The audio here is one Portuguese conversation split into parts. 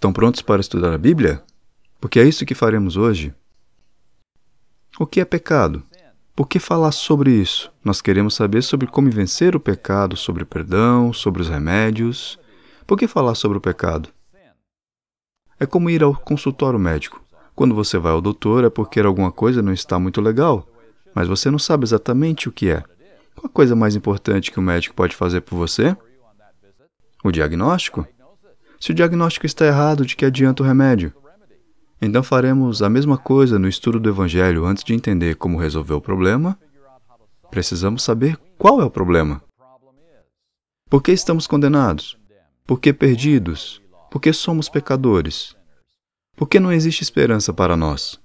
Estão prontos para estudar a Bíblia? Porque é isso que faremos hoje. O que é pecado? Por que falar sobre isso? Nós queremos saber sobre como vencer o pecado, sobre perdão, sobre os remédios. Por que falar sobre o pecado? É como ir ao consultório médico. Quando você vai ao doutor é porque alguma coisa não está muito legal, mas você não sabe exatamente o que é. Qual a coisa mais importante que o médico pode fazer por você? O diagnóstico? Se o diagnóstico está errado, de que adianta o remédio? Então faremos a mesma coisa no estudo do Evangelho antes de entender como resolver o problema. Precisamos saber qual é o problema. Por que estamos condenados? Por que perdidos? Por que somos pecadores? Por que não existe esperança para nós?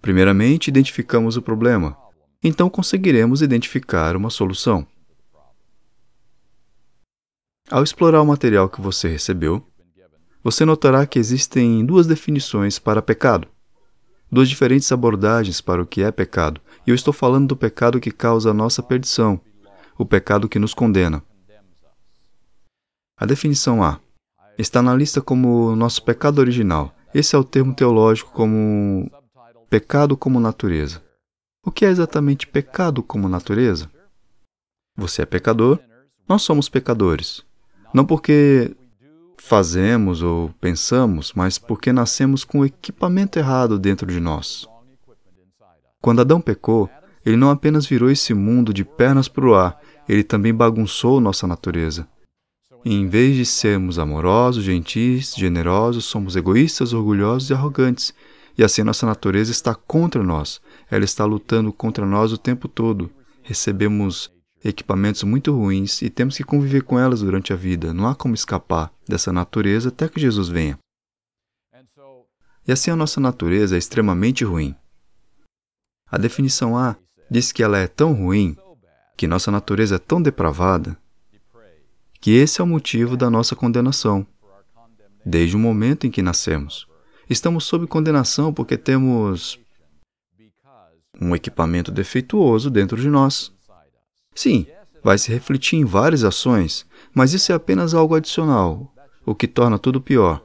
Primeiramente, identificamos o problema. Então conseguiremos identificar uma solução. Ao explorar o material que você recebeu, você notará que existem duas definições para pecado, duas diferentes abordagens para o que é pecado, e eu estou falando do pecado que causa a nossa perdição, o pecado que nos condena. A definição A está na lista como nosso pecado original. Esse é o termo teológico como pecado como natureza. O que é exatamente pecado como natureza? Você é pecador, nós somos pecadores. Não porque fazemos ou pensamos, mas porque nascemos com o equipamento errado dentro de nós. Quando Adão pecou, ele não apenas virou esse mundo de pernas para o ar, ele também bagunçou nossa natureza. E em vez de sermos amorosos, gentis, generosos, somos egoístas, orgulhosos e arrogantes. E assim nossa natureza está contra nós. Ela está lutando contra nós o tempo todo. Recebemos equipamentos muito ruins e temos que conviver com elas durante a vida. Não há como escapar dessa natureza até que Jesus venha. E assim a nossa natureza é extremamente ruim. A definição A diz que ela é tão ruim, que nossa natureza é tão depravada, que esse é o motivo da nossa condenação. Desde o momento em que nascemos, estamos sob condenação porque temos um equipamento defeituoso dentro de nós. Sim, vai se refletir em várias ações, mas isso é apenas algo adicional, o que torna tudo pior.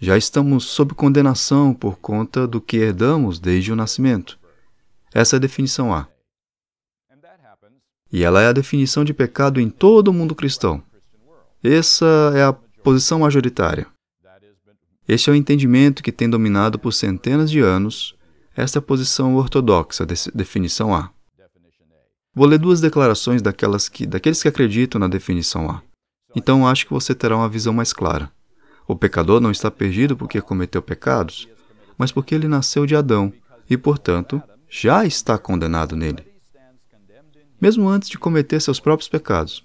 Já estamos sob condenação por conta do que herdamos desde o nascimento. Essa é a definição A. E ela é a definição de pecado em todo o mundo cristão. Essa é a posição majoritária. Este é o entendimento que tem dominado por centenas de anos esta é a posição ortodoxa, definição A. Vou ler duas declarações daquelas que, daqueles que acreditam na definição A. Então acho que você terá uma visão mais clara. O pecador não está perdido porque cometeu pecados, mas porque ele nasceu de Adão e, portanto, já está condenado nele, mesmo antes de cometer seus próprios pecados.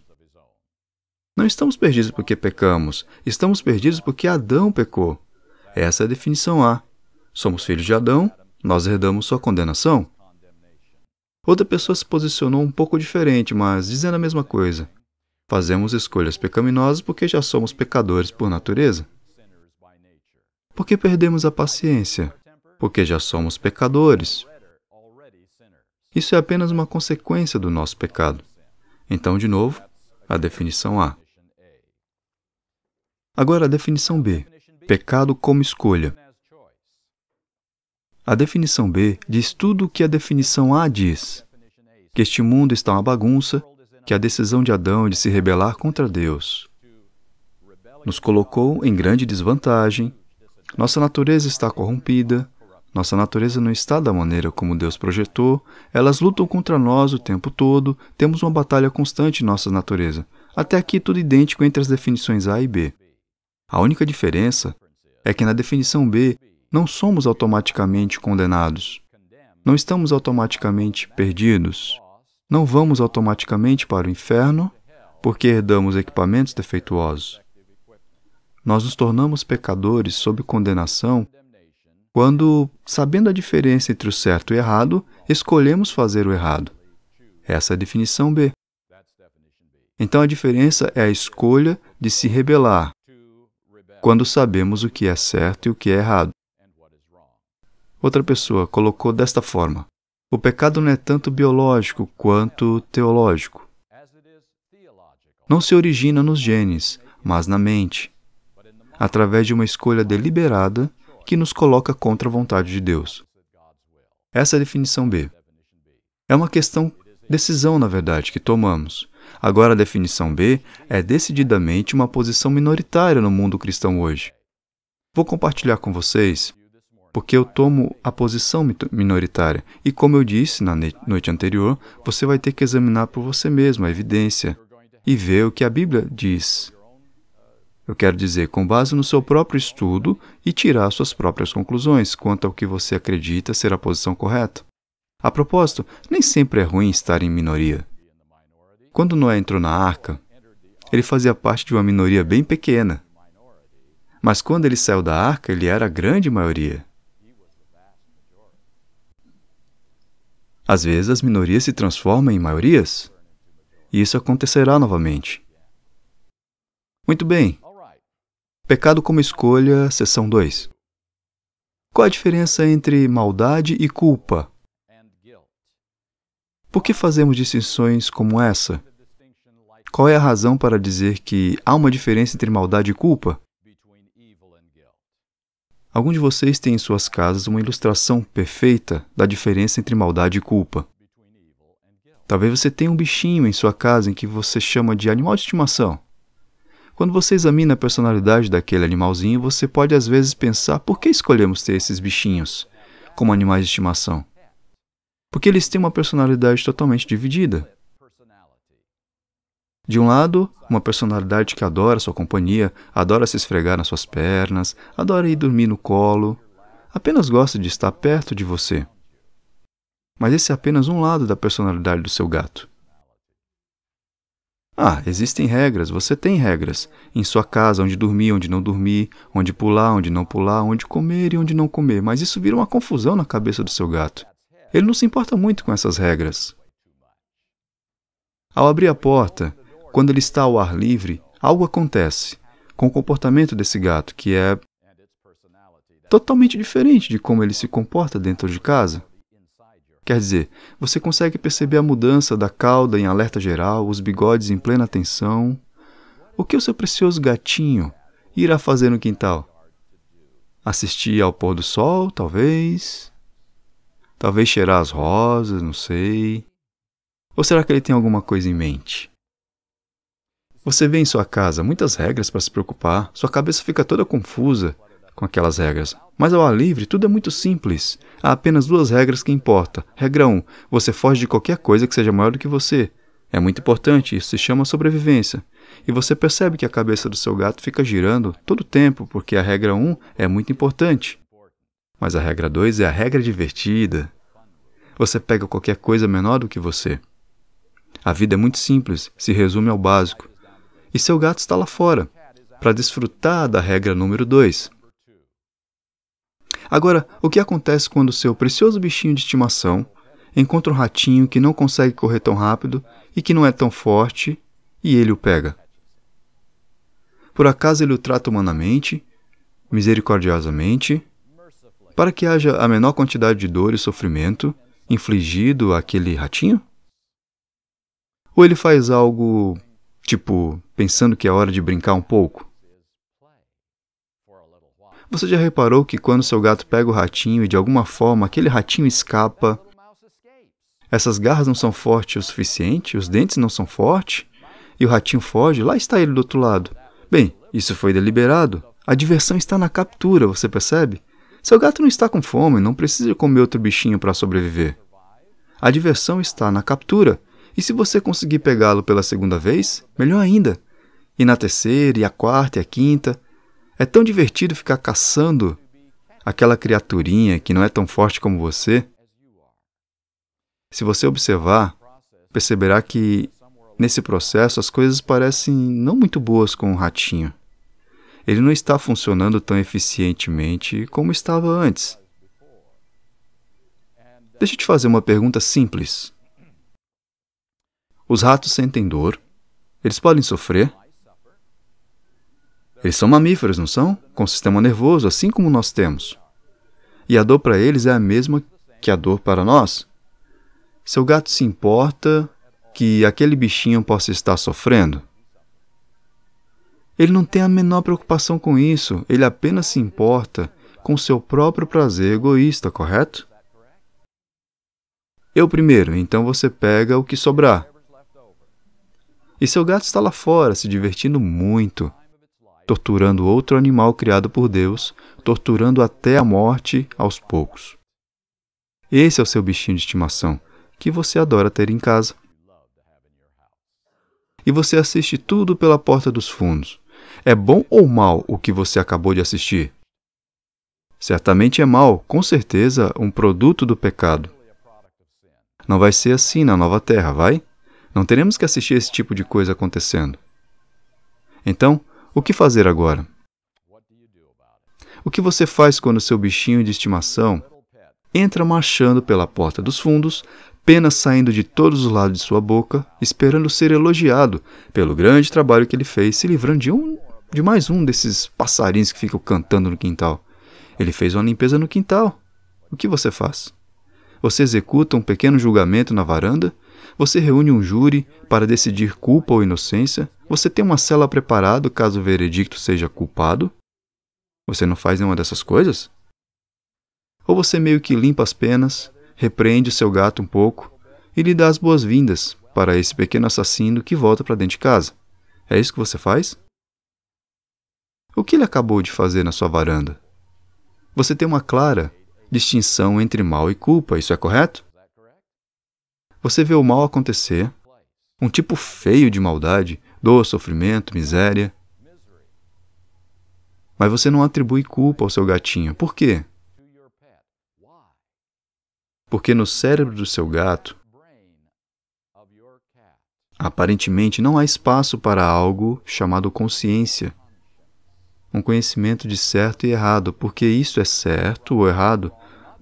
Não estamos perdidos porque pecamos, estamos perdidos porque Adão pecou. Essa é a definição A. Somos filhos de Adão, nós herdamos sua condenação. Outra pessoa se posicionou um pouco diferente, mas dizendo a mesma coisa. Fazemos escolhas pecaminosas porque já somos pecadores por natureza. Porque perdemos a paciência. Porque já somos pecadores. Isso é apenas uma consequência do nosso pecado. Então, de novo, a definição A. Agora, a definição B: pecado como escolha. A definição B diz tudo o que a definição A diz: que este mundo está uma bagunça, que a decisão de Adão de se rebelar contra Deus nos colocou em grande desvantagem, nossa natureza está corrompida, nossa natureza não está da maneira como Deus projetou, elas lutam contra nós o tempo todo, temos uma batalha constante em nossa natureza. Até aqui tudo idêntico entre as definições A e B. A única diferença é que na definição B não somos automaticamente condenados. Não estamos automaticamente perdidos. Não vamos automaticamente para o inferno porque herdamos equipamentos defeituosos. Nós nos tornamos pecadores sob condenação quando, sabendo a diferença entre o certo e o errado, escolhemos fazer o errado. Essa é a definição B. Então a diferença é a escolha de se rebelar, quando sabemos o que é certo e o que é errado. Outra pessoa colocou desta forma: O pecado não é tanto biológico quanto teológico. Não se origina nos genes, mas na mente, através de uma escolha deliberada que nos coloca contra a vontade de Deus. Essa é a definição B. É uma questão decisão, na verdade, que tomamos. Agora, a definição B é decididamente uma posição minoritária no mundo cristão hoje. Vou compartilhar com vocês porque eu tomo a posição minoritária. E como eu disse na noite anterior, você vai ter que examinar por você mesmo a evidência e ver o que a Bíblia diz. Eu quero dizer, com base no seu próprio estudo e tirar suas próprias conclusões quanto ao que você acredita ser a posição correta. A propósito, nem sempre é ruim estar em minoria. Quando Noé entrou na arca, ele fazia parte de uma minoria bem pequena. Mas quando ele saiu da arca, ele era a grande maioria. Às vezes, as minorias se transformam em maiorias. E isso acontecerá novamente. Muito bem. Pecado como escolha, seção 2. Qual a diferença entre maldade e culpa? Por que fazemos distinções como essa? Qual é a razão para dizer que há uma diferença entre maldade e culpa? Algum de vocês tem em suas casas uma ilustração perfeita da diferença entre maldade e culpa. Talvez você tenha um bichinho em sua casa em que você chama de animal de estimação. Quando você examina a personalidade daquele animalzinho, você pode às vezes pensar por que escolhemos ter esses bichinhos como animais de estimação? Porque eles têm uma personalidade totalmente dividida. De um lado, uma personalidade que adora sua companhia, adora se esfregar nas suas pernas, adora ir dormir no colo, apenas gosta de estar perto de você. Mas esse é apenas um lado da personalidade do seu gato. Ah, existem regras, você tem regras. Em sua casa, onde dormir, onde não dormir, onde pular, onde não pular, onde comer e onde não comer, mas isso vira uma confusão na cabeça do seu gato. Ele não se importa muito com essas regras. Ao abrir a porta, quando ele está ao ar livre, algo acontece com o comportamento desse gato que é totalmente diferente de como ele se comporta dentro de casa. Quer dizer, você consegue perceber a mudança da cauda em alerta geral, os bigodes em plena atenção. O que o seu precioso gatinho irá fazer no quintal? Assistir ao pôr do sol, talvez? Talvez cheirar as rosas, não sei. Ou será que ele tem alguma coisa em mente? Você vê em sua casa muitas regras para se preocupar, sua cabeça fica toda confusa com aquelas regras. Mas ao ar livre, tudo é muito simples. Há apenas duas regras que importam. Regra 1: um, você foge de qualquer coisa que seja maior do que você. É muito importante, isso se chama sobrevivência. E você percebe que a cabeça do seu gato fica girando todo o tempo, porque a regra 1 um é muito importante. Mas a regra 2 é a regra divertida. Você pega qualquer coisa menor do que você. A vida é muito simples, se resume ao básico e seu gato está lá fora, para desfrutar da regra número 2. Agora, o que acontece quando seu precioso bichinho de estimação encontra um ratinho que não consegue correr tão rápido e que não é tão forte e ele o pega? Por acaso ele o trata humanamente, misericordiosamente, para que haja a menor quantidade de dor e sofrimento infligido àquele ratinho? Ou ele faz algo Tipo, pensando que é hora de brincar um pouco. Você já reparou que quando seu gato pega o ratinho e de alguma forma aquele ratinho escapa, essas garras não são fortes o suficiente, os dentes não são fortes, e o ratinho foge, lá está ele do outro lado. Bem, isso foi deliberado. A diversão está na captura, você percebe? Seu gato não está com fome, não precisa comer outro bichinho para sobreviver. A diversão está na captura. E se você conseguir pegá-lo pela segunda vez, melhor ainda. E na terceira, e a quarta, e a quinta. É tão divertido ficar caçando aquela criaturinha que não é tão forte como você. Se você observar, perceberá que nesse processo as coisas parecem não muito boas com o ratinho. Ele não está funcionando tão eficientemente como estava antes. Deixa eu te fazer uma pergunta simples. Os ratos sentem dor. Eles podem sofrer. Eles são mamíferos, não são? Com sistema nervoso, assim como nós temos. E a dor para eles é a mesma que a dor para nós. Seu gato se importa que aquele bichinho possa estar sofrendo? Ele não tem a menor preocupação com isso, ele apenas se importa com seu próprio prazer egoísta, correto? Eu primeiro, então você pega o que sobrar. E seu gato está lá fora, se divertindo muito, torturando outro animal criado por Deus, torturando até a morte aos poucos. Esse é o seu bichinho de estimação, que você adora ter em casa. E você assiste tudo pela porta dos fundos. É bom ou mal o que você acabou de assistir? Certamente é mal, com certeza, um produto do pecado. Não vai ser assim na nova terra, vai? Não teremos que assistir esse tipo de coisa acontecendo. Então, o que fazer agora? O que você faz quando seu bichinho de estimação entra marchando pela porta dos fundos, penas saindo de todos os lados de sua boca, esperando ser elogiado pelo grande trabalho que ele fez, se livrando de um de mais um desses passarinhos que ficam cantando no quintal. Ele fez uma limpeza no quintal. O que você faz? Você executa um pequeno julgamento na varanda você reúne um júri para decidir culpa ou inocência? Você tem uma cela preparada caso o veredicto seja culpado? Você não faz nenhuma dessas coisas? Ou você meio que limpa as penas, repreende o seu gato um pouco e lhe dá as boas-vindas para esse pequeno assassino que volta para dentro de casa? É isso que você faz? O que ele acabou de fazer na sua varanda? Você tem uma clara distinção entre mal e culpa, isso é correto? Você vê o mal acontecer, um tipo feio de maldade, dor, sofrimento, miséria. Mas você não atribui culpa ao seu gatinho. Por quê? Porque no cérebro do seu gato, aparentemente não há espaço para algo chamado consciência, um conhecimento de certo e errado, porque isso é certo ou errado,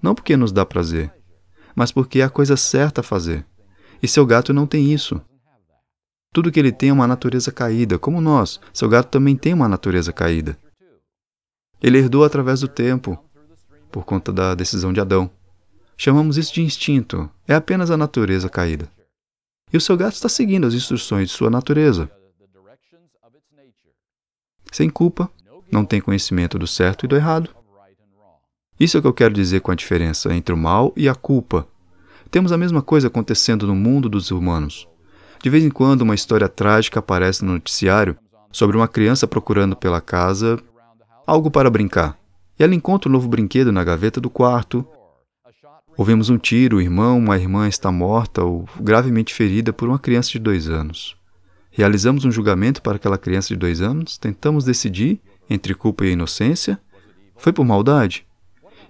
não porque nos dá prazer, mas porque é a coisa certa a fazer. E seu gato não tem isso. Tudo que ele tem é uma natureza caída, como nós. Seu gato também tem uma natureza caída. Ele herdou através do tempo, por conta da decisão de Adão. Chamamos isso de instinto. É apenas a natureza caída. E o seu gato está seguindo as instruções de sua natureza. Sem culpa, não tem conhecimento do certo e do errado. Isso é o que eu quero dizer com a diferença entre o mal e a culpa. Temos a mesma coisa acontecendo no mundo dos humanos. De vez em quando, uma história trágica aparece no noticiário sobre uma criança procurando pela casa algo para brincar. E ela encontra um novo brinquedo na gaveta do quarto. Ouvimos um tiro, o irmão, uma irmã está morta ou gravemente ferida por uma criança de dois anos. Realizamos um julgamento para aquela criança de dois anos, tentamos decidir entre culpa e inocência. Foi por maldade?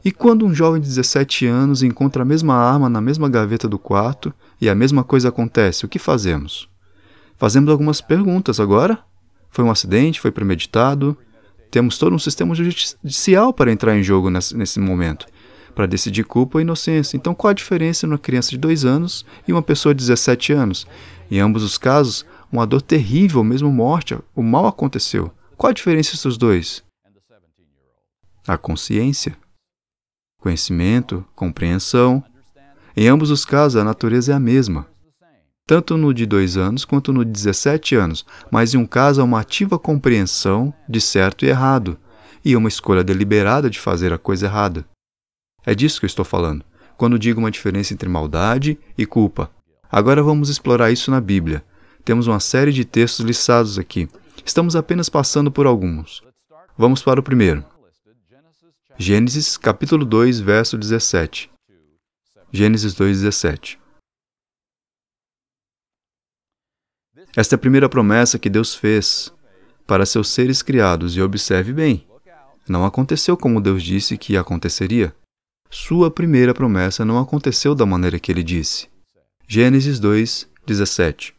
E quando um jovem de 17 anos encontra a mesma arma na mesma gaveta do quarto e a mesma coisa acontece, o que fazemos? Fazemos algumas perguntas agora? Foi um acidente? Foi premeditado? Temos todo um sistema judicial para entrar em jogo nesse momento, para decidir culpa ou inocência. Então, qual a diferença entre uma criança de 2 anos e uma pessoa de 17 anos? Em ambos os casos, uma dor terrível, mesmo morte, o mal aconteceu. Qual a diferença entre os dois? A consciência conhecimento, compreensão. Em ambos os casos, a natureza é a mesma, tanto no de 2 anos quanto no de 17 anos, mas em um caso há uma ativa compreensão de certo e errado, e uma escolha deliberada de fazer a coisa errada. É disso que eu estou falando, quando digo uma diferença entre maldade e culpa. Agora vamos explorar isso na Bíblia. Temos uma série de textos listados aqui. Estamos apenas passando por alguns. Vamos para o primeiro. Gênesis capítulo 2, verso 17. Gênesis 2, 17. Esta é a primeira promessa que Deus fez para seus seres criados, e observe bem, não aconteceu como Deus disse que aconteceria. Sua primeira promessa não aconteceu da maneira que ele disse. Gênesis 2, 17.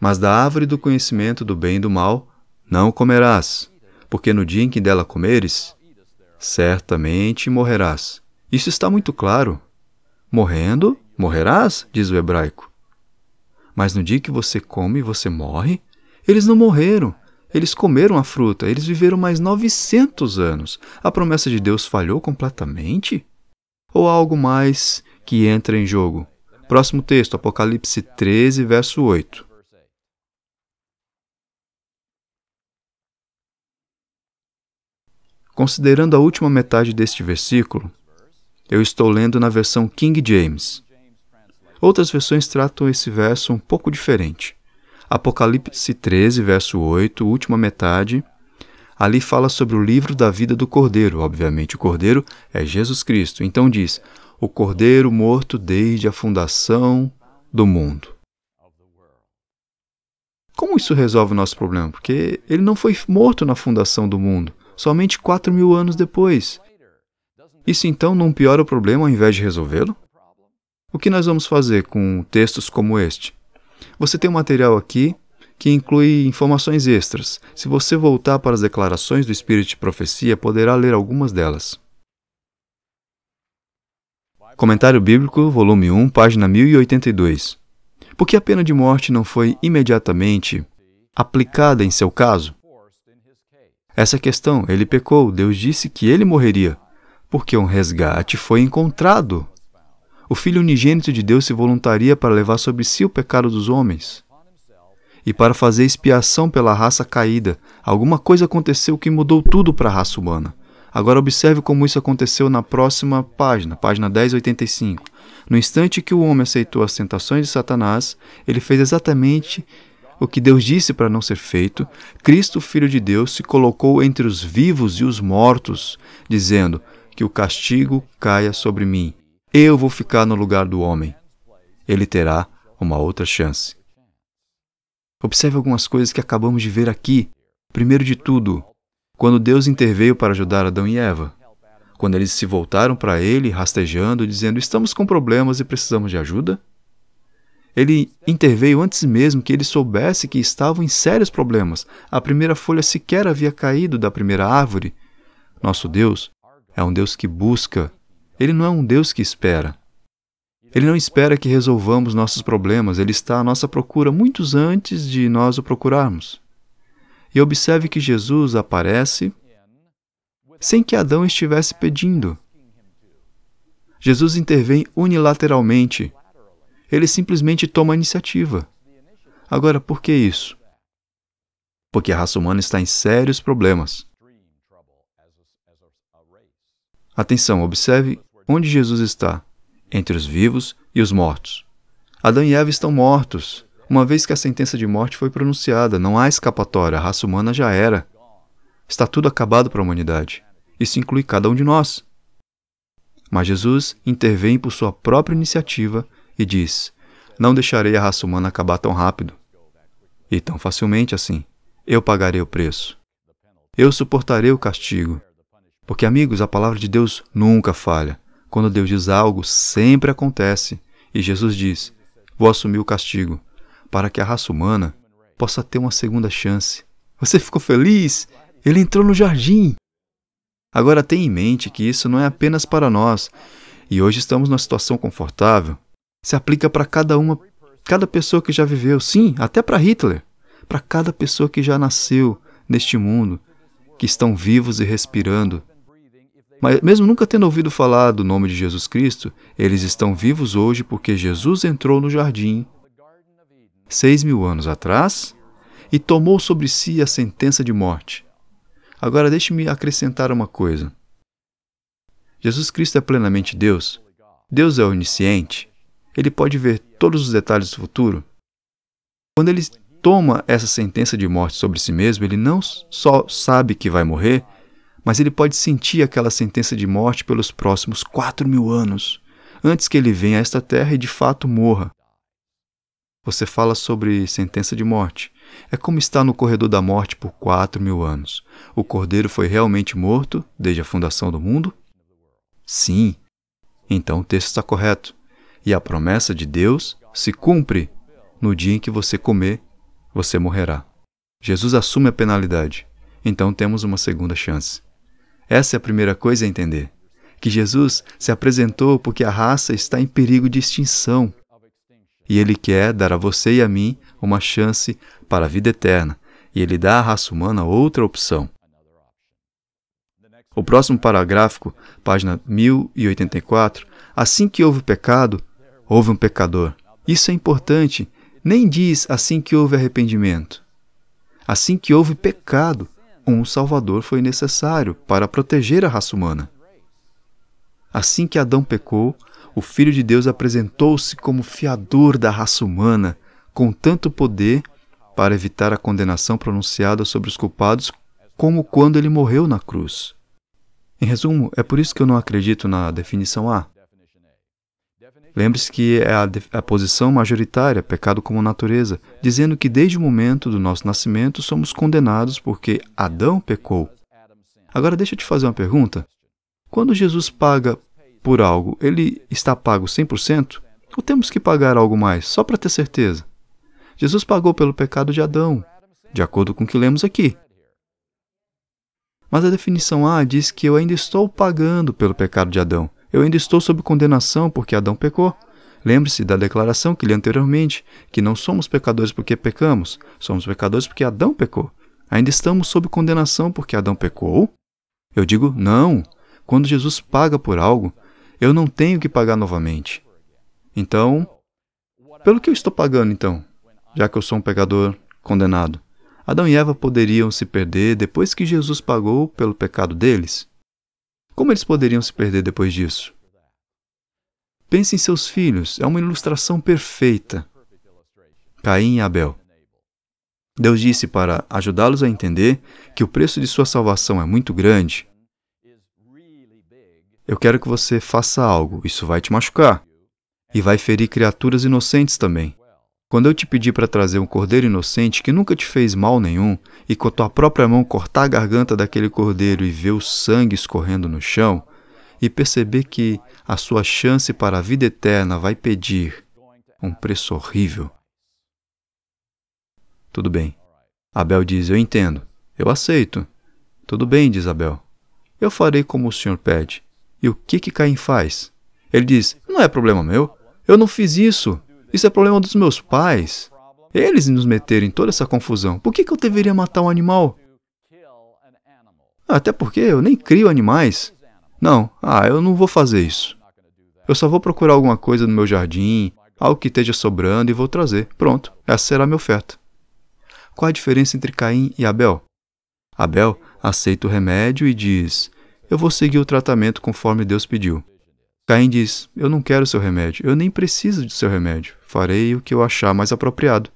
Mas da árvore do conhecimento do bem e do mal não comerás porque no dia em que dela comeres, certamente morrerás. Isso está muito claro. Morrendo, morrerás, diz o hebraico. Mas no dia que você come, você morre. Eles não morreram. Eles comeram a fruta. Eles viveram mais 900 anos. A promessa de Deus falhou completamente? Ou há algo mais que entra em jogo? Próximo texto, Apocalipse 13, verso 8. Considerando a última metade deste versículo, eu estou lendo na versão King James. Outras versões tratam esse verso um pouco diferente. Apocalipse 13, verso 8, última metade, ali fala sobre o livro da vida do Cordeiro. Obviamente, o Cordeiro é Jesus Cristo. Então diz: O Cordeiro morto desde a fundação do mundo. Como isso resolve o nosso problema? Porque ele não foi morto na fundação do mundo somente 4 mil anos depois. Isso então não piora o problema ao invés de resolvê-lo? O que nós vamos fazer com textos como este? Você tem um material aqui que inclui informações extras. Se você voltar para as declarações do Espírito de Profecia, poderá ler algumas delas. Comentário Bíblico, volume 1, página 1082. Por que a pena de morte não foi imediatamente aplicada em seu caso? Essa questão, ele pecou, Deus disse que ele morreria, porque um resgate foi encontrado. O Filho unigênito de Deus se voluntaria para levar sobre si o pecado dos homens e para fazer expiação pela raça caída. Alguma coisa aconteceu que mudou tudo para a raça humana. Agora observe como isso aconteceu na próxima página, página 1085. No instante que o homem aceitou as tentações de Satanás, ele fez exatamente o que Deus disse para não ser feito, Cristo, Filho de Deus, se colocou entre os vivos e os mortos, dizendo: Que o castigo caia sobre mim. Eu vou ficar no lugar do homem. Ele terá uma outra chance. Observe algumas coisas que acabamos de ver aqui. Primeiro de tudo, quando Deus interveio para ajudar Adão e Eva, quando eles se voltaram para ele, rastejando, dizendo: Estamos com problemas e precisamos de ajuda? Ele interveio antes mesmo que ele soubesse que estavam em sérios problemas. A primeira folha sequer havia caído da primeira árvore. Nosso Deus é um Deus que busca. Ele não é um Deus que espera. Ele não espera que resolvamos nossos problemas, ele está à nossa procura muitos antes de nós o procurarmos. E observe que Jesus aparece sem que Adão estivesse pedindo. Jesus intervém unilateralmente ele simplesmente toma a iniciativa. Agora, por que isso? Porque a raça humana está em sérios problemas. Atenção, observe onde Jesus está: entre os vivos e os mortos. Adão e Eva estão mortos. Uma vez que a sentença de morte foi pronunciada, não há escapatória, a raça humana já era. Está tudo acabado para a humanidade. Isso inclui cada um de nós. Mas Jesus intervém por sua própria iniciativa e diz: Não deixarei a raça humana acabar tão rápido e tão facilmente assim. Eu pagarei o preço. Eu suportarei o castigo. Porque, amigos, a palavra de Deus nunca falha. Quando Deus diz algo, sempre acontece. E Jesus diz: Vou assumir o castigo, para que a raça humana possa ter uma segunda chance. Você ficou feliz? Ele entrou no jardim. Agora tenha em mente que isso não é apenas para nós. E hoje estamos numa situação confortável, se aplica para cada uma, cada pessoa que já viveu, sim, até para Hitler, para cada pessoa que já nasceu neste mundo, que estão vivos e respirando. Mas mesmo nunca tendo ouvido falar do nome de Jesus Cristo, eles estão vivos hoje porque Jesus entrou no jardim seis mil anos atrás e tomou sobre si a sentença de morte. Agora deixe-me acrescentar uma coisa. Jesus Cristo é plenamente Deus. Deus é onisciente ele pode ver todos os detalhes do futuro? Quando ele toma essa sentença de morte sobre si mesmo, ele não só sabe que vai morrer, mas ele pode sentir aquela sentença de morte pelos próximos 4 mil anos, antes que ele venha a esta terra e de fato morra. Você fala sobre sentença de morte. É como estar no corredor da morte por 4 mil anos. O cordeiro foi realmente morto desde a fundação do mundo? Sim. Então o texto está correto. E a promessa de Deus se cumpre. No dia em que você comer, você morrerá. Jesus assume a penalidade. Então temos uma segunda chance. Essa é a primeira coisa a entender: que Jesus se apresentou porque a raça está em perigo de extinção. E Ele quer dar a você e a mim uma chance para a vida eterna, e Ele dá à raça humana outra opção. O próximo parágrafo, página 1084, assim que houve pecado, houve um pecador. Isso é importante. Nem diz assim que houve arrependimento. Assim que houve pecado, um Salvador foi necessário para proteger a raça humana. Assim que Adão pecou, o Filho de Deus apresentou-se como fiador da raça humana, com tanto poder para evitar a condenação pronunciada sobre os culpados, como quando ele morreu na cruz. Em resumo, é por isso que eu não acredito na definição A. Lembre-se que é a, a posição majoritária, pecado como natureza, dizendo que desde o momento do nosso nascimento somos condenados porque Adão pecou. Agora deixa eu te fazer uma pergunta. Quando Jesus paga por algo, ele está pago 100%? Ou temos que pagar algo mais, só para ter certeza? Jesus pagou pelo pecado de Adão, de acordo com o que lemos aqui. Mas a definição A diz que eu ainda estou pagando pelo pecado de Adão. Eu ainda estou sob condenação porque Adão pecou. Lembre-se da declaração que li anteriormente, que não somos pecadores porque pecamos, somos pecadores porque Adão pecou. Ainda estamos sob condenação porque Adão pecou? Eu digo não. Quando Jesus paga por algo, eu não tenho que pagar novamente. Então, pelo que eu estou pagando então? Já que eu sou um pecador condenado. Adão e Eva poderiam se perder depois que Jesus pagou pelo pecado deles? Como eles poderiam se perder depois disso? Pense em seus filhos, é uma ilustração perfeita. Caim e Abel. Deus disse para ajudá-los a entender que o preço de sua salvação é muito grande. Eu quero que você faça algo, isso vai te machucar. E vai ferir criaturas inocentes também. Quando eu te pedi para trazer um cordeiro inocente que nunca te fez mal nenhum, e com a tua própria mão cortar a garganta daquele cordeiro e ver o sangue escorrendo no chão, e perceber que a sua chance para a vida eterna vai pedir um preço horrível. Tudo bem. Abel diz: Eu entendo. Eu aceito. Tudo bem, diz Abel. Eu farei como o senhor pede. E o que que Caim faz? Ele diz: Não é problema meu. Eu não fiz isso. Isso é problema dos meus pais. Eles nos meteram em toda essa confusão. Por que, que eu deveria matar um animal? Até porque eu nem crio animais. Não, ah, eu não vou fazer isso. Eu só vou procurar alguma coisa no meu jardim, algo que esteja sobrando e vou trazer. Pronto, essa será a minha oferta. Qual a diferença entre Caim e Abel? Abel aceita o remédio e diz: Eu vou seguir o tratamento conforme Deus pediu. Caim diz: Eu não quero seu remédio, eu nem preciso de seu remédio, farei o que eu achar mais apropriado.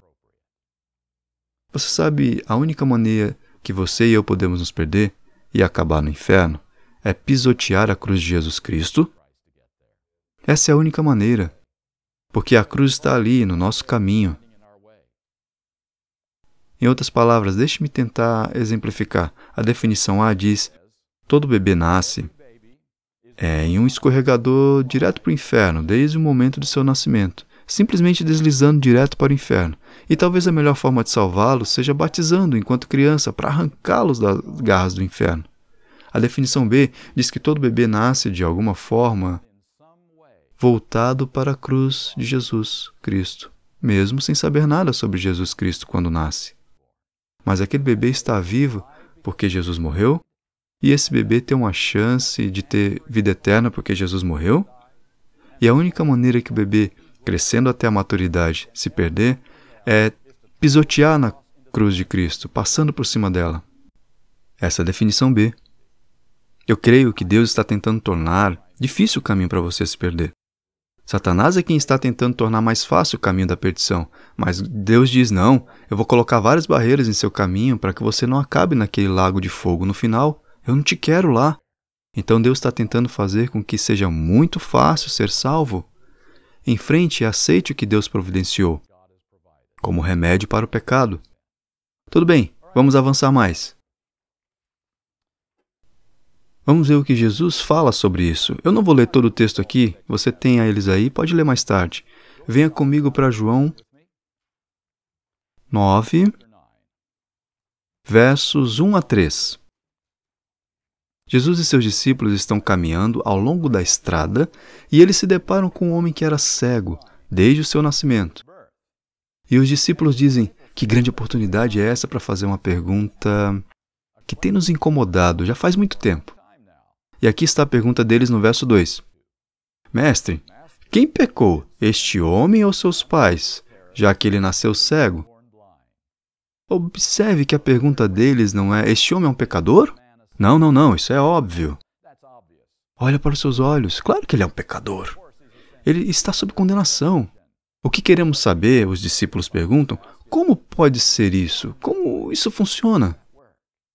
Você sabe, a única maneira que você e eu podemos nos perder e acabar no inferno é pisotear a cruz de Jesus Cristo? Essa é a única maneira, porque a cruz está ali no nosso caminho. Em outras palavras, deixe-me tentar exemplificar. A definição A diz: todo bebê nasce é, em um escorregador direto para o inferno, desde o momento do seu nascimento, simplesmente deslizando direto para o inferno. E talvez a melhor forma de salvá los seja batizando enquanto criança para arrancá-los das garras do inferno. A definição B diz que todo bebê nasce de alguma forma voltado para a cruz de Jesus Cristo, mesmo sem saber nada sobre Jesus Cristo quando nasce. Mas aquele bebê está vivo porque Jesus morreu, e esse bebê tem uma chance de ter vida eterna porque Jesus morreu? E a única maneira que o bebê, crescendo até a maturidade, se perder é pisotear na cruz de Cristo, passando por cima dela. Essa é a definição B. Eu creio que Deus está tentando tornar difícil o caminho para você se perder. Satanás é quem está tentando tornar mais fácil o caminho da perdição, mas Deus diz: não, eu vou colocar várias barreiras em seu caminho para que você não acabe naquele lago de fogo no final eu não te quero lá. Então Deus está tentando fazer com que seja muito fácil ser salvo. Enfrente e aceite o que Deus providenciou como remédio para o pecado. Tudo bem, vamos avançar mais. Vamos ver o que Jesus fala sobre isso. Eu não vou ler todo o texto aqui, você tem eles aí, pode ler mais tarde. Venha comigo para João 9, versos 1 a 3. Jesus e seus discípulos estão caminhando ao longo da estrada e eles se deparam com um homem que era cego desde o seu nascimento. E os discípulos dizem: Que grande oportunidade é essa para fazer uma pergunta que tem nos incomodado já faz muito tempo. E aqui está a pergunta deles no verso 2: Mestre, quem pecou, este homem ou seus pais, já que ele nasceu cego? Observe que a pergunta deles não é: Este homem é um pecador? Não, não, não, isso é óbvio. Olha para os seus olhos. Claro que ele é um pecador. Ele está sob condenação. O que queremos saber, os discípulos perguntam, como pode ser isso? Como isso funciona?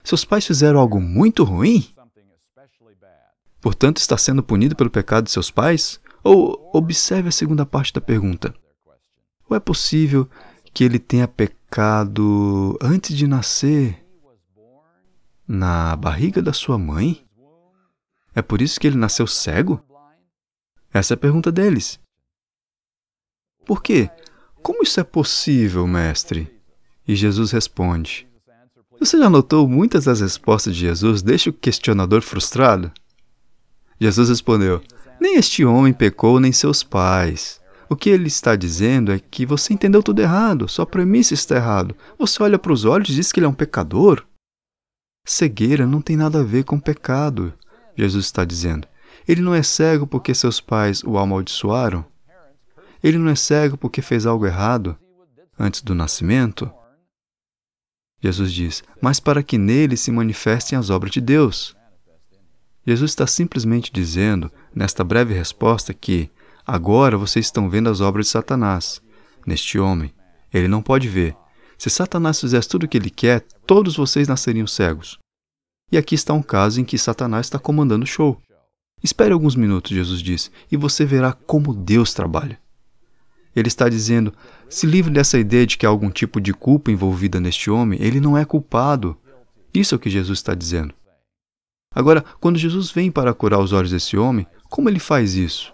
Seus pais fizeram algo muito ruim? Portanto, está sendo punido pelo pecado de seus pais? Ou observe a segunda parte da pergunta. Ou é possível que ele tenha pecado antes de nascer? na barriga da sua mãe? É por isso que ele nasceu cego? Essa é a pergunta deles. Por quê? Como isso é possível, mestre? E Jesus responde: Você já notou muitas das respostas de Jesus deixa o questionador frustrado? Jesus respondeu: Nem este homem pecou, nem seus pais. O que ele está dizendo é que você entendeu tudo errado, sua premissa está errada. Você olha para os olhos e diz que ele é um pecador? Cegueira não tem nada a ver com pecado, Jesus está dizendo. Ele não é cego porque seus pais o amaldiçoaram. Ele não é cego porque fez algo errado antes do nascimento. Jesus diz: Mas para que nele se manifestem as obras de Deus. Jesus está simplesmente dizendo, nesta breve resposta, que agora vocês estão vendo as obras de Satanás neste homem. Ele não pode ver, se Satanás fizesse tudo o que ele quer, todos vocês nasceriam cegos. E aqui está um caso em que Satanás está comandando o show. Espere alguns minutos, Jesus disse, e você verá como Deus trabalha. Ele está dizendo: se livre dessa ideia de que há algum tipo de culpa envolvida neste homem, ele não é culpado. Isso é o que Jesus está dizendo. Agora, quando Jesus vem para curar os olhos desse homem, como ele faz isso?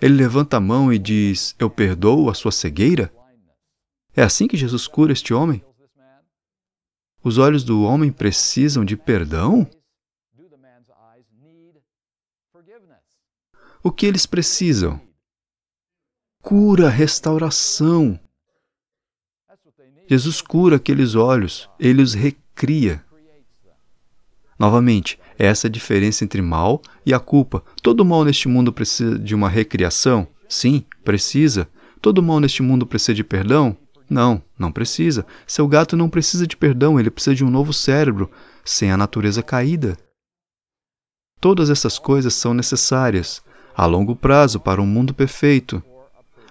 Ele levanta a mão e diz: Eu perdoo a sua cegueira? É assim que Jesus cura este homem? Os olhos do homem precisam de perdão? O que eles precisam? Cura, restauração. Jesus cura aqueles olhos, ele os recria. Novamente, é essa é a diferença entre mal e a culpa. Todo mal neste mundo precisa de uma recriação? Sim, precisa. Todo mal neste mundo precisa de perdão? Não, não precisa. Seu gato não precisa de perdão, ele precisa de um novo cérebro, sem a natureza caída. Todas essas coisas são necessárias, a longo prazo, para um mundo perfeito.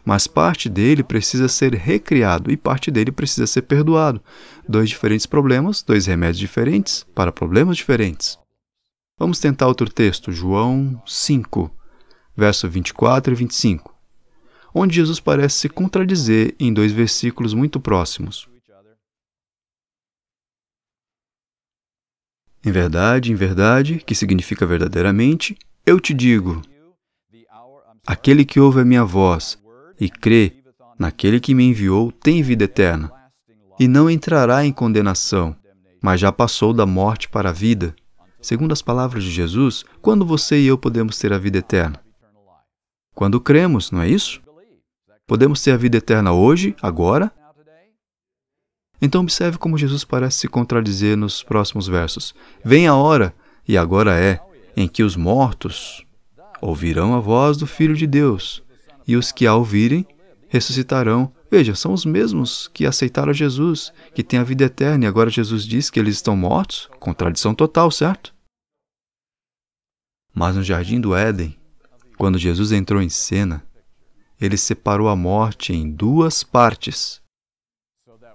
Mas parte dele precisa ser recriado e parte dele precisa ser perdoado. Dois diferentes problemas, dois remédios diferentes para problemas diferentes. Vamos tentar outro texto, João 5, verso 24 e 25 onde Jesus parece se contradizer em dois versículos muito próximos. Em verdade, em verdade, que significa verdadeiramente, eu te digo: aquele que ouve a minha voz e crê naquele que me enviou tem vida eterna, e não entrará em condenação, mas já passou da morte para a vida. Segundo as palavras de Jesus, quando você e eu podemos ter a vida eterna? Quando cremos, não é isso? Podemos ter a vida eterna hoje, agora? Então observe como Jesus parece se contradizer nos próximos versos. Vem a hora, e agora é, em que os mortos ouvirão a voz do Filho de Deus, e os que a ouvirem ressuscitarão. Veja, são os mesmos que aceitaram Jesus, que têm a vida eterna, e agora Jesus diz que eles estão mortos? Contradição total, certo? Mas no jardim do Éden, quando Jesus entrou em cena, ele separou a morte em duas partes,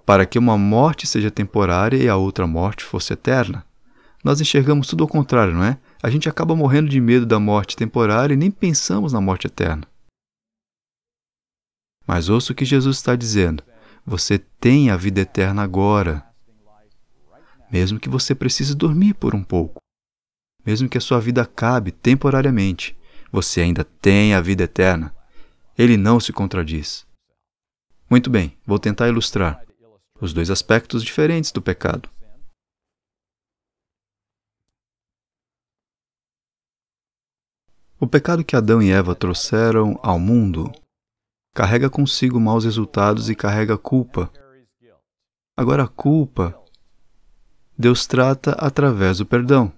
para que uma morte seja temporária e a outra morte fosse eterna. Nós enxergamos tudo ao contrário, não é? A gente acaba morrendo de medo da morte temporária e nem pensamos na morte eterna. Mas ouça o que Jesus está dizendo. Você tem a vida eterna agora. Mesmo que você precise dormir por um pouco. Mesmo que a sua vida acabe temporariamente, você ainda tem a vida eterna. Ele não se contradiz. Muito bem, vou tentar ilustrar os dois aspectos diferentes do pecado. O pecado que Adão e Eva trouxeram ao mundo carrega consigo maus resultados e carrega culpa. Agora, a culpa, Deus trata através do perdão.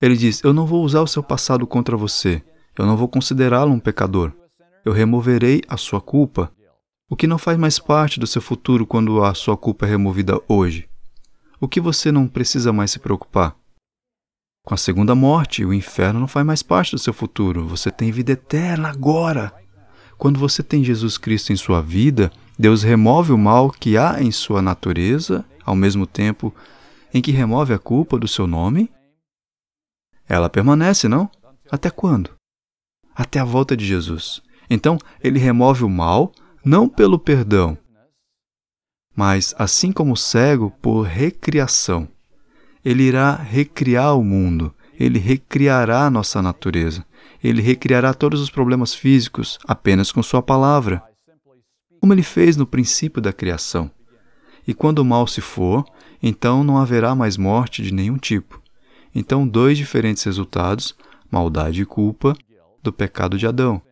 Ele diz: Eu não vou usar o seu passado contra você, eu não vou considerá-lo um pecador eu removerei a sua culpa, o que não faz mais parte do seu futuro quando a sua culpa é removida hoje. O que você não precisa mais se preocupar? Com a segunda morte, o inferno não faz mais parte do seu futuro. Você tem vida eterna agora. Quando você tem Jesus Cristo em sua vida, Deus remove o mal que há em sua natureza, ao mesmo tempo em que remove a culpa do seu nome. Ela permanece, não? Até quando? Até a volta de Jesus. Então, ele remove o mal, não pelo perdão, mas, assim como o cego, por recriação. Ele irá recriar o mundo, ele recriará a nossa natureza, ele recriará todos os problemas físicos apenas com Sua palavra, como ele fez no princípio da criação. E quando o mal se for, então não haverá mais morte de nenhum tipo. Então, dois diferentes resultados, maldade e culpa, do pecado de Adão.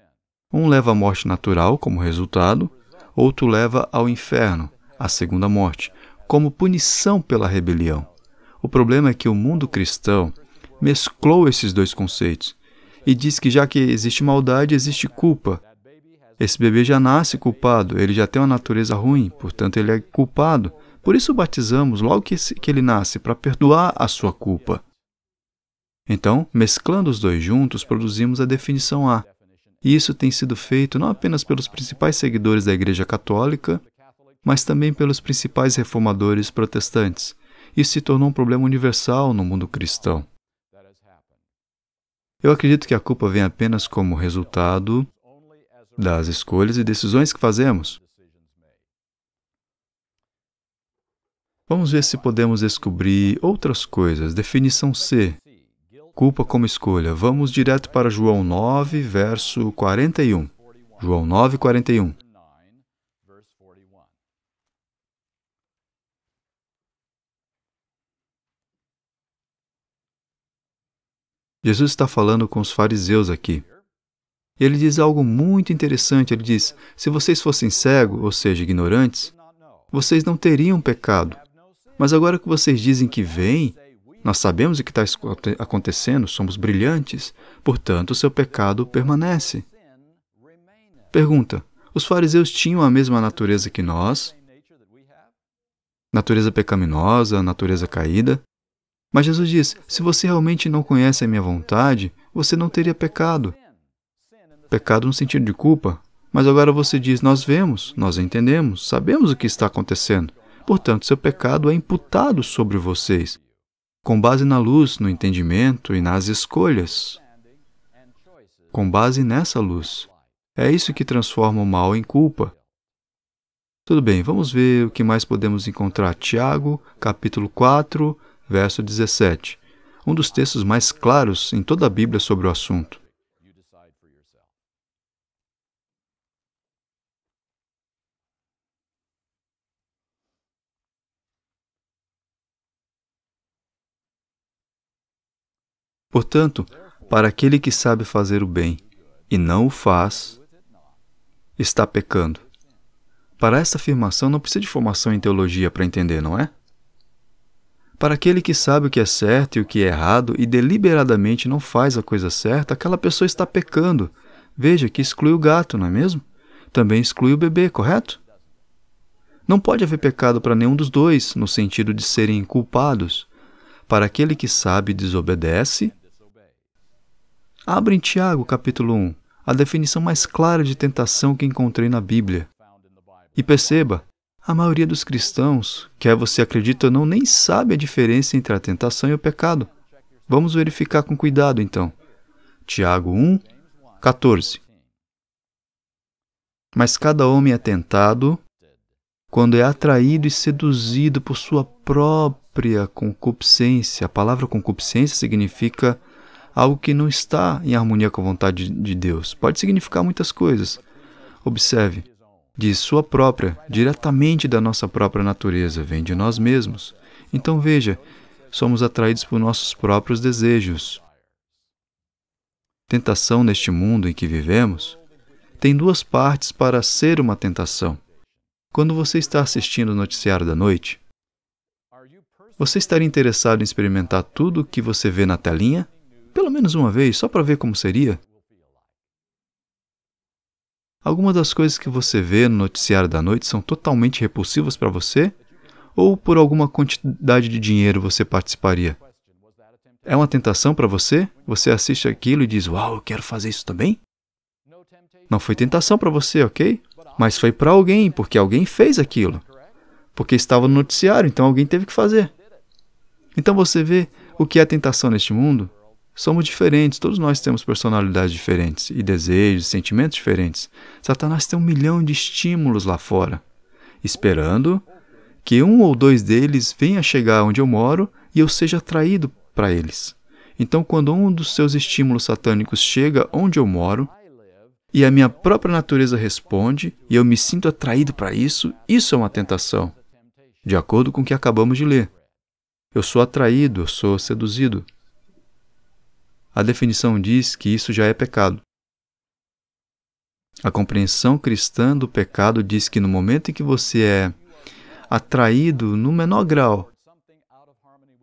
Um leva à morte natural como resultado, outro leva ao inferno, a segunda morte, como punição pela rebelião. O problema é que o mundo cristão mesclou esses dois conceitos e diz que já que existe maldade, existe culpa. Esse bebê já nasce culpado, ele já tem uma natureza ruim, portanto ele é culpado. Por isso batizamos logo que ele nasce, para perdoar a sua culpa. Então, mesclando os dois juntos, produzimos a definição A, e isso tem sido feito não apenas pelos principais seguidores da Igreja Católica, mas também pelos principais reformadores protestantes. Isso se tornou um problema universal no mundo cristão. Eu acredito que a culpa vem apenas como resultado das escolhas e decisões que fazemos. Vamos ver se podemos descobrir outras coisas. Definição C Culpa como escolha. Vamos direto para João 9, verso 41. João 9, 41. Jesus está falando com os fariseus aqui. ele diz algo muito interessante. Ele diz: Se vocês fossem cegos, ou seja, ignorantes, vocês não teriam pecado. Mas agora que vocês dizem que vêm, nós sabemos o que está acontecendo, somos brilhantes, portanto, seu pecado permanece. Pergunta: Os fariseus tinham a mesma natureza que nós? Natureza pecaminosa, natureza caída? Mas Jesus diz: se você realmente não conhece a minha vontade, você não teria pecado. Pecado no sentido de culpa. Mas agora você diz: nós vemos, nós entendemos, sabemos o que está acontecendo. Portanto, seu pecado é imputado sobre vocês com base na luz, no entendimento e nas escolhas. Com base nessa luz. É isso que transforma o mal em culpa. Tudo bem, vamos ver o que mais podemos encontrar. Tiago, capítulo 4, verso 17. Um dos textos mais claros em toda a Bíblia sobre o assunto. Portanto, para aquele que sabe fazer o bem e não o faz, está pecando. Para esta afirmação não precisa de formação em teologia para entender, não é? Para aquele que sabe o que é certo e o que é errado e deliberadamente não faz a coisa certa, aquela pessoa está pecando. Veja que exclui o gato, não é mesmo? Também exclui o bebê, correto? Não pode haver pecado para nenhum dos dois, no sentido de serem culpados. Para aquele que sabe e desobedece, Abra em Tiago, capítulo 1, a definição mais clara de tentação que encontrei na Bíblia. E perceba, a maioria dos cristãos, quer você acredita ou não, nem sabe a diferença entre a tentação e o pecado. Vamos verificar com cuidado, então. Tiago 1, 14. Mas cada homem é tentado quando é atraído e seduzido por sua própria concupiscência. A palavra concupiscência significa algo que não está em harmonia com a vontade de Deus. Pode significar muitas coisas. Observe, de sua própria, diretamente da nossa própria natureza, vem de nós mesmos. Então veja, somos atraídos por nossos próprios desejos. Tentação neste mundo em que vivemos tem duas partes para ser uma tentação. Quando você está assistindo o noticiário da noite, você estaria interessado em experimentar tudo o que você vê na telinha? pelo menos uma vez, só para ver como seria. Algumas das coisas que você vê no noticiário da noite são totalmente repulsivas para você? Ou por alguma quantidade de dinheiro você participaria? É uma tentação para você? Você assiste aquilo e diz: Uau, eu quero fazer isso também? Não foi tentação para você, ok? Mas foi para alguém, porque alguém fez aquilo. Porque estava no noticiário, então alguém teve que fazer. Então você vê o que é tentação neste mundo? Somos diferentes, todos nós temos personalidades diferentes e desejos, sentimentos diferentes. Satanás tem um milhão de estímulos lá fora, esperando que um ou dois deles venha chegar onde eu moro e eu seja atraído para eles. Então, quando um dos seus estímulos satânicos chega onde eu moro e a minha própria natureza responde e eu me sinto atraído para isso, isso é uma tentação, de acordo com o que acabamos de ler. Eu sou atraído, eu sou seduzido a definição diz que isso já é pecado. A compreensão cristã do pecado diz que no momento em que você é atraído no menor grau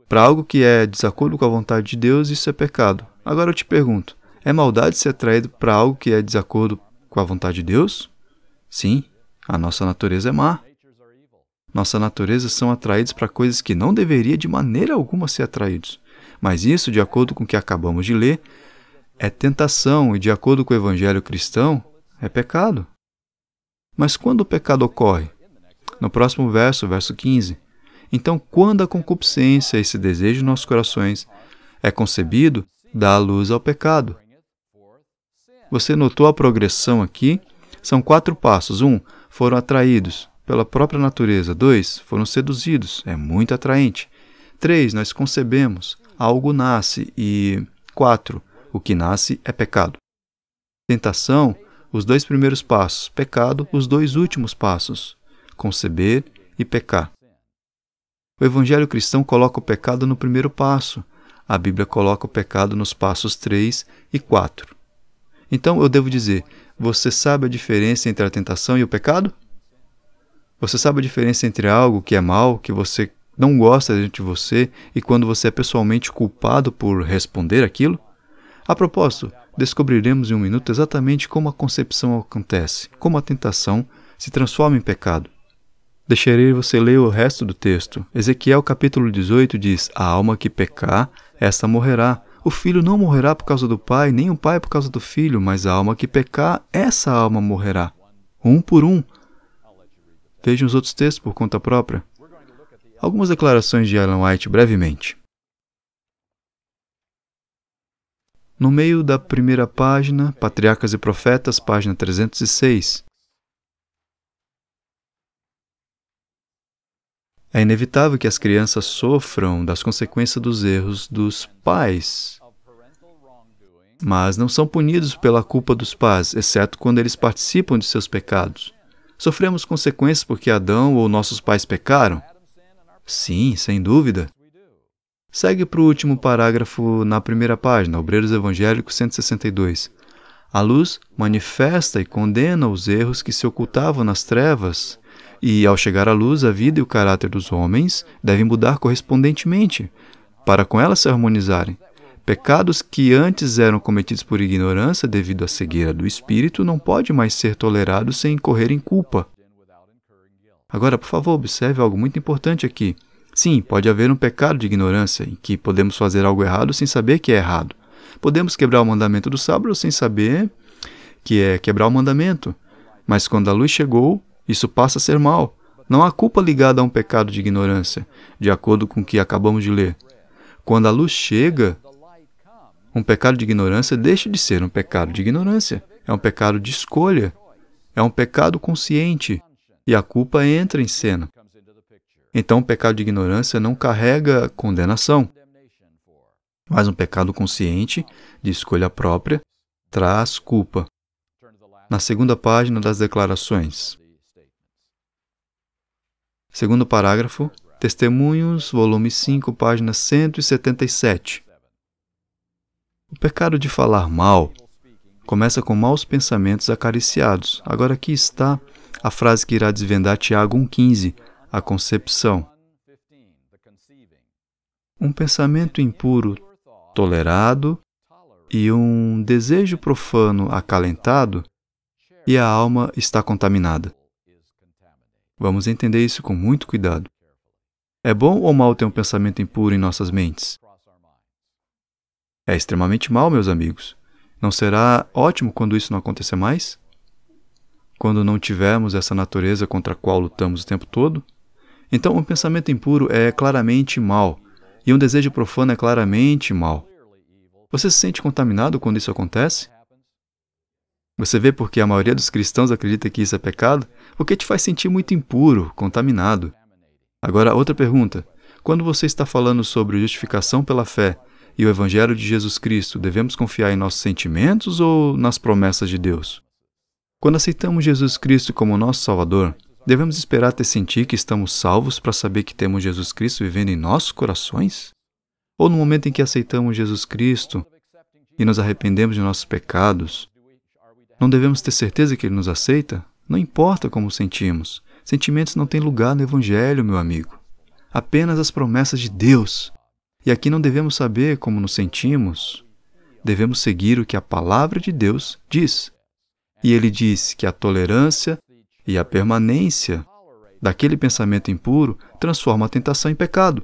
para algo que é desacordo com a vontade de Deus, isso é pecado. Agora eu te pergunto: é maldade ser atraído para algo que é desacordo com a vontade de Deus? Sim, a nossa natureza é má. Nossa natureza são atraídos para coisas que não deveria de maneira alguma ser atraídos. Mas isso, de acordo com o que acabamos de ler, é tentação e, de acordo com o evangelho cristão, é pecado. Mas quando o pecado ocorre? No próximo verso, verso 15. Então, quando a concupiscência, esse desejo em nossos corações, é concebido, dá luz ao pecado. Você notou a progressão aqui? São quatro passos. Um, foram atraídos pela própria natureza. Dois, foram seduzidos. É muito atraente. Três, nós concebemos algo nasce, e 4. O que nasce é pecado. Tentação, os dois primeiros passos, pecado, os dois últimos passos, conceber e pecar. O Evangelho cristão coloca o pecado no primeiro passo, a Bíblia coloca o pecado nos passos 3 e 4. Então eu devo dizer: você sabe a diferença entre a tentação e o pecado? Você sabe a diferença entre algo que é mal, que você não gosta de você e quando você é pessoalmente culpado por responder aquilo? A propósito, descobriremos em um minuto exatamente como a concepção acontece, como a tentação se transforma em pecado. Deixarei você ler o resto do texto. Ezequiel capítulo 18 diz: A alma que pecar, essa morrerá. O filho não morrerá por causa do pai, nem o pai por causa do filho, mas a alma que pecar, essa alma morrerá. Um por um. Vejam os outros textos por conta própria. Algumas declarações de Alan White brevemente. No meio da primeira página, Patriarcas e Profetas, página 306, É inevitável que as crianças sofram das consequências dos erros dos pais, mas não são punidos pela culpa dos pais, exceto quando eles participam de seus pecados. Sofremos consequências porque Adão ou nossos pais pecaram? Sim, sem dúvida. Segue para o último parágrafo na primeira página, Obreiros Evangélicos 162. A luz manifesta e condena os erros que se ocultavam nas trevas, e ao chegar à luz, a vida e o caráter dos homens devem mudar correspondentemente, para com elas se harmonizarem. Pecados que antes eram cometidos por ignorância devido à cegueira do espírito não pode mais ser tolerados sem incorrer em culpa. Agora, por favor, observe algo muito importante aqui. Sim, pode haver um pecado de ignorância, em que podemos fazer algo errado sem saber que é errado. Podemos quebrar o mandamento do sábado sem saber que é quebrar o mandamento. Mas quando a luz chegou, isso passa a ser mal. Não há culpa ligada a um pecado de ignorância, de acordo com o que acabamos de ler. Quando a luz chega, um pecado de ignorância deixa de ser um pecado de ignorância. É um pecado de escolha. É um pecado consciente e a culpa entra em cena. Então, o pecado de ignorância não carrega condenação, mas um pecado consciente, de escolha própria, traz culpa. Na segunda página das declarações. Segundo parágrafo, Testemunhos, volume 5, página 177. O pecado de falar mal Começa com maus pensamentos acariciados. Agora aqui está a frase que irá desvendar Tiago 1,15, a concepção. Um pensamento impuro tolerado e um desejo profano acalentado, e a alma está contaminada. Vamos entender isso com muito cuidado. É bom ou mal ter um pensamento impuro em nossas mentes? É extremamente mal, meus amigos. Não será ótimo quando isso não acontecer mais? Quando não tivermos essa natureza contra a qual lutamos o tempo todo? Então, um pensamento impuro é claramente mal, e um desejo profano é claramente mal. Você se sente contaminado quando isso acontece? Você vê porque a maioria dos cristãos acredita que isso é pecado, o que te faz sentir muito impuro, contaminado. Agora, outra pergunta. Quando você está falando sobre justificação pela fé e o Evangelho de Jesus Cristo, devemos confiar em nossos sentimentos ou nas promessas de Deus? Quando aceitamos Jesus Cristo como nosso Salvador, devemos esperar até sentir que estamos salvos para saber que temos Jesus Cristo vivendo em nossos corações? Ou no momento em que aceitamos Jesus Cristo e nos arrependemos de nossos pecados, não devemos ter certeza que Ele nos aceita? Não importa como sentimos, sentimentos não têm lugar no Evangelho, meu amigo. Apenas as promessas de Deus e aqui não devemos saber como nos sentimos, devemos seguir o que a palavra de Deus diz. E ele diz que a tolerância e a permanência daquele pensamento impuro transforma a tentação em pecado.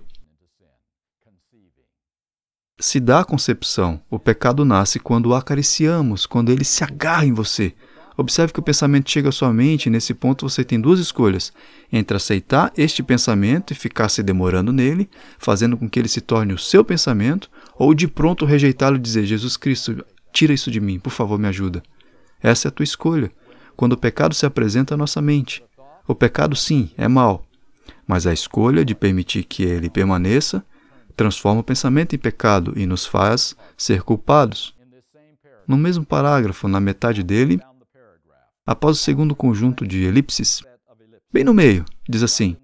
Se dá a concepção, o pecado nasce quando o acariciamos, quando ele se agarra em você, Observe que o pensamento chega à sua mente e nesse ponto você tem duas escolhas: entre aceitar este pensamento e ficar se demorando nele, fazendo com que ele se torne o seu pensamento, ou de pronto rejeitá-lo e dizer: Jesus Cristo, tira isso de mim, por favor, me ajuda. Essa é a tua escolha. Quando o pecado se apresenta à nossa mente, o pecado sim é mal, mas a escolha de permitir que ele permaneça transforma o pensamento em pecado e nos faz ser culpados. No mesmo parágrafo, na metade dele, após o segundo conjunto de elipses, bem no meio, diz assim: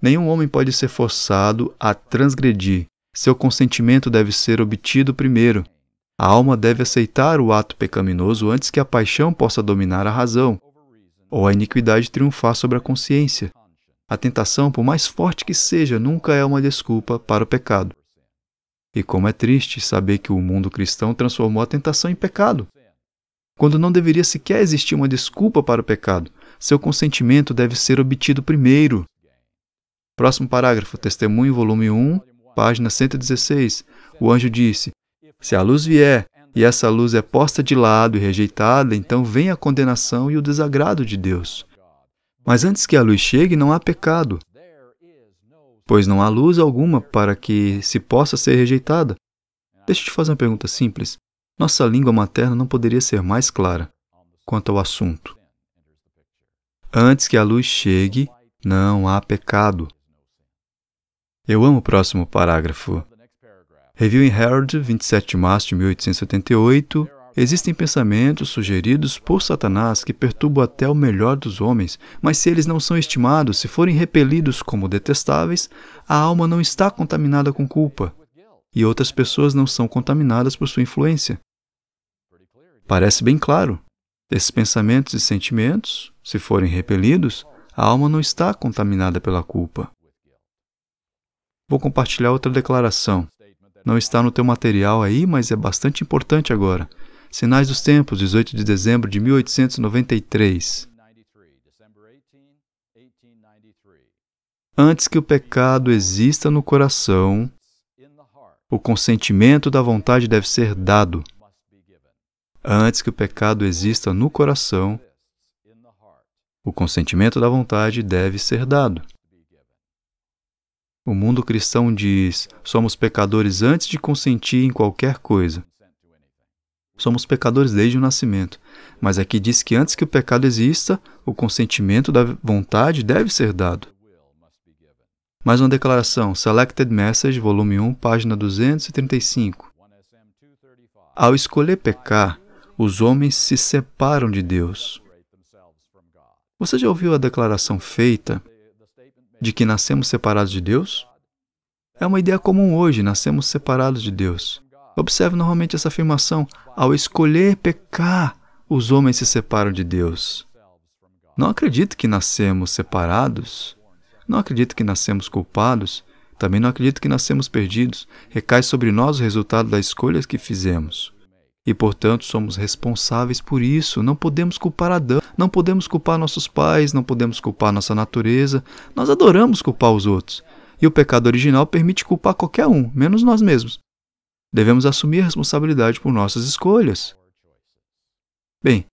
Nenhum homem pode ser forçado a transgredir. Seu consentimento deve ser obtido primeiro. A alma deve aceitar o ato pecaminoso antes que a paixão possa dominar a razão, ou a iniquidade triunfar sobre a consciência. A tentação, por mais forte que seja, nunca é uma desculpa para o pecado. E como é triste saber que o mundo cristão transformou a tentação em pecado quando não deveria sequer existir uma desculpa para o pecado. Seu consentimento deve ser obtido primeiro. Próximo parágrafo, Testemunho, volume 1, página 116. O anjo disse: Se a luz vier, e essa luz é posta de lado e rejeitada, então vem a condenação e o desagrado de Deus. Mas antes que a luz chegue, não há pecado, pois não há luz alguma para que se possa ser rejeitada. Deixa eu te fazer uma pergunta simples. Nossa língua materna não poderia ser mais clara quanto ao assunto. Antes que a luz chegue, não há pecado. Eu amo o próximo parágrafo. Review em Herald, 27 de março de 1878. Existem pensamentos sugeridos por Satanás que perturbam até o melhor dos homens, mas se eles não são estimados, se forem repelidos como detestáveis, a alma não está contaminada com culpa, e outras pessoas não são contaminadas por sua influência. Parece bem claro. Esses pensamentos e sentimentos, se forem repelidos, a alma não está contaminada pela culpa. Vou compartilhar outra declaração. Não está no teu material aí, mas é bastante importante agora. Sinais dos Tempos, 18 de dezembro de 1893. Antes que o pecado exista no coração, o consentimento da vontade deve ser dado antes que o pecado exista no coração, o consentimento da vontade deve ser dado. O mundo cristão diz: somos pecadores antes de consentir em qualquer coisa. Somos pecadores desde o nascimento. Mas aqui diz que antes que o pecado exista, o consentimento da vontade deve ser dado. Mais uma declaração, Selected Message, volume 1, página 235. Ao escolher pecar, os homens se separam de Deus. Você já ouviu a declaração feita de que nascemos separados de Deus? É uma ideia comum hoje, nascemos separados de Deus. Observe normalmente essa afirmação: ao escolher pecar, os homens se separam de Deus. Não acredito que nascemos separados. Não acredito que nascemos culpados. Também não acredito que nascemos perdidos. Recai sobre nós o resultado das escolhas que fizemos e, portanto, somos responsáveis por isso. Não podemos culpar Adão, não podemos culpar nossos pais, não podemos culpar nossa natureza. Nós adoramos culpar os outros. E o pecado original permite culpar qualquer um, menos nós mesmos. Devemos assumir a responsabilidade por nossas escolhas. Bem,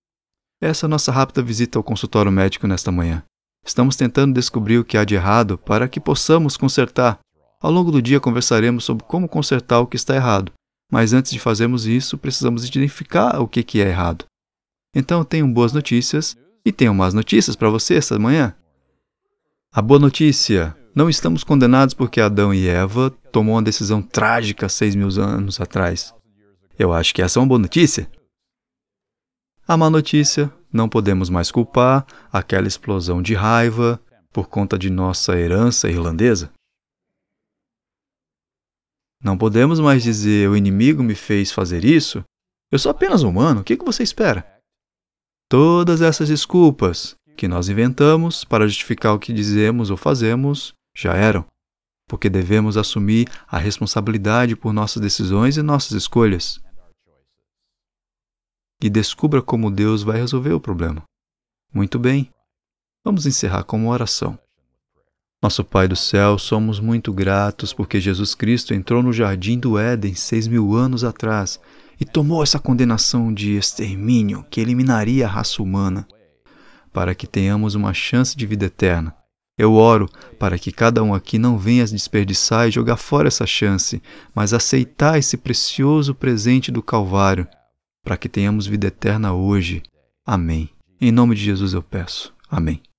essa é a nossa rápida visita ao consultório médico nesta manhã. Estamos tentando descobrir o que há de errado para que possamos consertar. Ao longo do dia conversaremos sobre como consertar o que está errado mas antes de fazermos isso, precisamos identificar o que, é errado. Então, tenho boas notícias e tenho más notícias para você esta manhã. A boa notícia: não estamos condenados porque Adão e Eva tomou uma decisão trágica seis mil anos atrás. Eu acho que essa é uma boa notícia. A má notícia: não podemos mais culpar aquela explosão de raiva por conta de nossa herança irlandesa. Não podemos mais dizer o inimigo me fez fazer isso. Eu sou apenas humano, o que, você espera? Todas essas desculpas que nós inventamos para justificar o que dizemos ou fazemos já eram, porque devemos assumir a responsabilidade por nossas decisões e nossas escolhas. E descubra como Deus vai resolver o problema. Muito bem, vamos encerrar com uma oração. Nosso Pai do céu, somos muito gratos porque Jesus Cristo entrou no jardim do Éden seis mil anos atrás e tomou essa condenação de extermínio que eliminaria a raça humana, para que tenhamos uma chance de vida eterna. Eu oro para que cada um aqui não venha desperdiçar e jogar fora essa chance, mas aceitar esse precioso presente do Calvário, para que tenhamos vida eterna hoje. Amém. Em nome de Jesus eu peço. Amém.